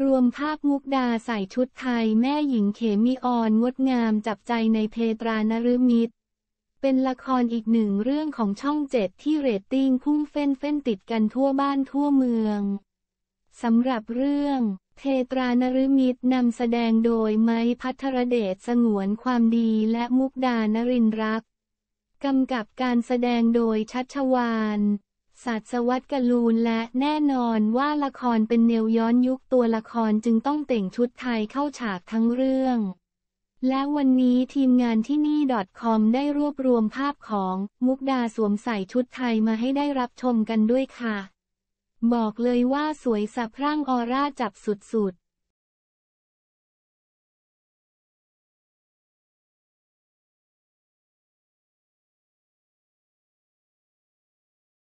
รวมภาพมุกดาใส่ชุดไทยแม่หญิงเขมิออนงดงามจับใจในเพตรานฤมิตร เป็นละครอีกหนึ่งเรื่องของช่องเจ็ดที่เรตติ้งพุ่งเฟ้นเฟ้นติดกันทั่วบ้านทั่วเมืองสำหรับเรื่อง เพตรานฤมิตรนำแสดงโดยไม้พัทรเดชสงวนความดีและมุกดานรินรักกำกับการแสดงโดยชัชวานศาสวัตกลูนและแน่นอนว่าละครเป็นแนวย้อนยุคตัวละครจึงต้องแต่งชุดไทยเข้าฉากทั้งเรื่องและวันนี้ทีมงานที่นี่ .com ได้รวบรวมภาพของ มุกดาสวมใส่ชุดไทยมาให้ได้รับชมกันด้วยค่ะ บอกเลยว่าสวยสะพรั่งออร่าจับสุด